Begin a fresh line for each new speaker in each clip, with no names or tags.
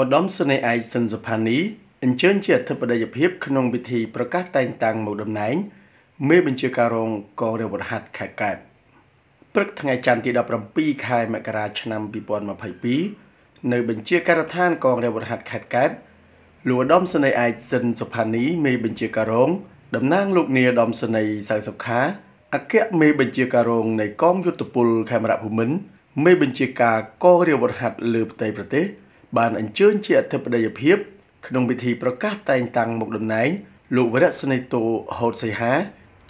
ឧត្តមសេនីយ៍ឯកសិនសុផានី អញ្ជើញជាអធិបតីភាពក្នុងពិធីប្រកាសតែងតាំងមកតំណែង មេបញ្ជាការរងកងរាជវរហាត់ខេត្តកើតព្រឹកថ្ងៃច័ន្ទទី17ខែមករាឆ្នាំ2022នៅបញ្ជាការដ្ឋានកងរាជវរហាត់ខេត្តកើតលោកឧត្តមសេនីយ៍ឯកសិនសុផានី មេបញ្ជាការរងតំណាងលោកនាយឧត្តមសេនីយ៍សៅសុខាអគ្គមេបញ្ជាការរងនៃកងយុទ្ធពលខេមរៈភូមិន្ទមេបញ្ជាការកងរាជវរហាត់លើផ្ទៃប្រទេសបានអញ្ជើញជាអធិបតីភាពក្នុងពិធីប្រកាសតែងតាំងមុខតំណែងលោកវរៈស្នេតូហូតសីហា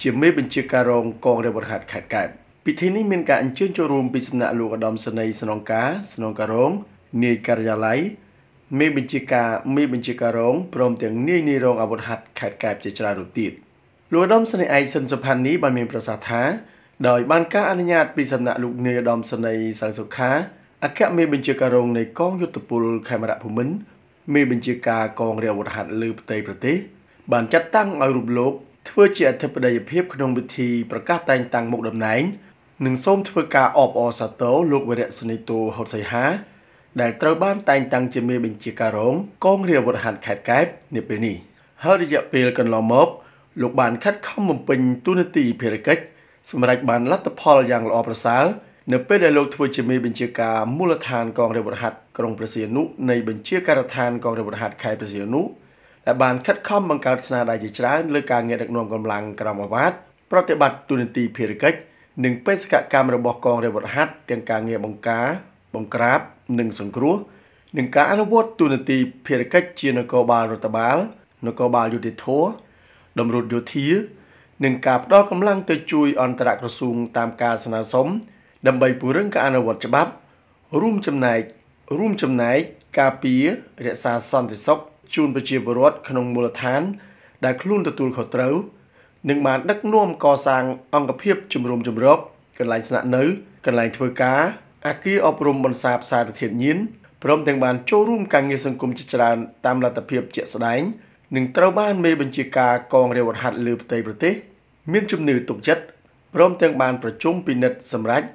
ជាមេបញ្ជាការរងកងរាជវរហាត់ខេត្តកែបពិធីនេះមានការអញ្ជើញចូលរួមពីសំណាក់លោកឧត្តមសេនីយ៍ស្នងការស្នងការរងនាយការិយាល័យមេបញ្ជាការមេបញ្ជាការរងព្រមទាំងនាយនាយរងអាវុធហត្ថខេត្តកែបជាច្រើនរូបទៀតលោកឧត្តមសេនីយ៍ឯកសិនសុផានី បានមានប្រសាសន៍ថា ដោយបានការអនុញ្ញាតពីសំណាក់លោកនាយឧត្តមសេនីយ៍សៅសុខាអគ្គមេបញ្ជាការរងនៃកងយុទ្ធពលខេមរៈភូមិន្ទមេបញ្ជាការកងរាជអាវុធហត្ថលើផ្ទៃប្រទេសបានចាត់តាំងឲ្យរូបលោកធ្វើជាអធិបតីភាពក្នុងពិធីប្រកាសតែងតាំងមុខតំណែង និងសូមធ្វើការអបអរសាទរលោកវរៈសនីតូហុតសីហាដែលត្រូវបានតែងតាំងជាមេបញ្ជាការរងកងរាជអាវុធហត្ថខេត្តកែបនាពេលនេះហើយរយៈពេលកន្លងមកលោកបានខិតខំបំពេញតួនាទីភារកិច្ចសម្រេចបានលទ្ធផលយ៉ាងល្អប្រសើរនៅពេលដែលលោកធ្វើជាមេបញ្ជាការមូលដ្ឋានកងរាពណ៍ហត្ថក្រុងប្រសៀនុនៃបញ្ជាការដ្ឋានកងរាពណ៍ហត្ថខេត្តប្រសៀនុដែលបានខិតខំបង្កើតស្នាដៃជាច្រើនលើការងារដឹកនាំកម្លាំងក្រមអាវ៉ាតប្រតិបត្តិទូនាទីភារកិច្ចនិងបេសកកម្មរបស់កងរាពណ៍ហត្ថទាំងការងារបង្ការ បង្ក្រាបនិងសង្គ្រោះនិងការអនុវត្តទូនាទីភារកិច្ចជានគរបាលរដ្ឋបាលនគរបាលយុតិធធតម្រុតយោធានិងការផ្ដល់កម្លាំងទៅជួយអន្តរក្រសួងតាមការស្នើសុំដើម្បីពង្រឹងការអនុវត្តច្បាប់ រួមចំណែករួមចំណែកការពាររក្សាសន្តិសុខជូន ប្រជាពលរដ្ឋក្នុងមូលដ្ឋាន ដែលខ្លួនទទួលខុសត្រូវ និងបានដឹកនាំកសាងអង្គភាពជំរុំជំរបកន្លែងស្នាក់នៅកន្លែងធ្វើការអាគារអប់រំបន្សាផ្សារធាតុញៀនព្រមទាំងបានចូលរួមការងារសង្គមជាច្រើនតាមលទ្ធភាពជាក់ស្ដែងនិងត្រូវបានមេបញ្ជាការកងរាវហាត់លើផ្ទៃប្រទេស មានជំនឿទុកចិត្តព្រមទាំង បានប្រជុំពិនិត្យសម្រាប់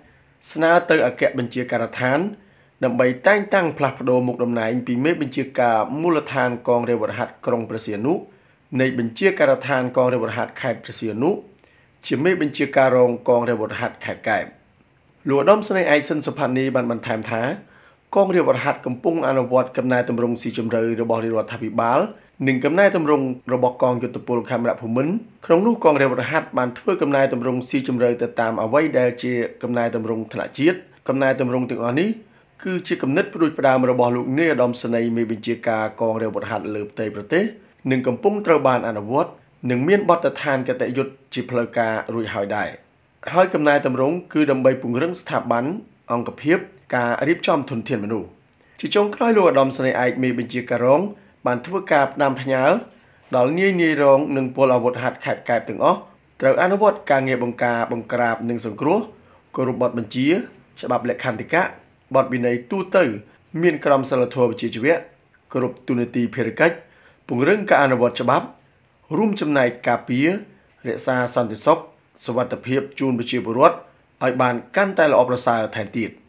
ស្នើទៅអគ្គបញ្ជាការដ្ឋានដើម្បីតែងតាំងផ្លាស់ប្តូរមុខតំណែងពីមេបញ្ជាការមូលដ្ឋានកងរាវរហ័តក្រុងព្រះសីហនុនៃបញ្ជាការដ្ឋានកងរាវរហ័តខេត្តព្រះសីហនុជាមេបញ្ជាការរងកងរាវរហ័តខេត្តកែបលោកឧត្តមស្នេហ៍ឯកសិនសុផានីបានបន្ថែមថាកងរាវរហ័តកំពុងអនុវត្តកំណែតម្រង់ស៊ីជម្រៅរបស់រដ្ឋាភិបាលនិងកំណែតម្រង់របស់កងយុទ្ធពលខេមរភូមិន្ទក្នុងនោះកងរាពរហ័តបានធ្វើកំណែតម្រង់ស៊ីជម្រៅទៅតាមអ្វីដែលជាកំណែតម្រង់ថ្នាក់ជាតិកំណែតម្រង់ទាំងអស់នេះគឺជាគំនិតព្រួយផ្ដើមរបស់លោកនាយឧត្តមសេនីយ៍មេបញ្ជាការកងរាពរហ័តលើផ្ទៃប្រទេសនិងកំពុងត្រូវបានអនុវត្តនិងមានបទដ្ឋានកតយុត្តជាផ្លូវការរួចហើយដែរហើយកំណែតម្រង់គឺដើម្បីពង្រឹងស្ថាប័នអង្គភាពការរៀបចំធនធានមនុស្សជាចុងក្រោយលោកឧត្តមសេនីយ៍ឯកមេបញ្ជាការរងបានធ្វើការផ្ដាំផ្ញើដល់នាយនាយរងនិងពលអាវុធហត្ថខេត្តកែបទាំងអស់ត្រូវអនុវត្តការងារបង្ការបង្ក្រាបនិងសង្គ្រោះគោរពបទបញ្ជា ច្បាប់លក្ខន្តិកៈបទវិន័យទូទៅ មានក្រមសីលធម៌វិជ្ជាជីវៈគោរពទូនាទីភារកិច្ចពង្រឹងការអនុវត្តច្បាប់ រួមចំណែកការពាររក្សាសន្តិសុខសวัสดิភាពជូនប្រជាពលរដ្ឋឲ្យបានកាន់តែល្អប្រសើរថែមទៀត។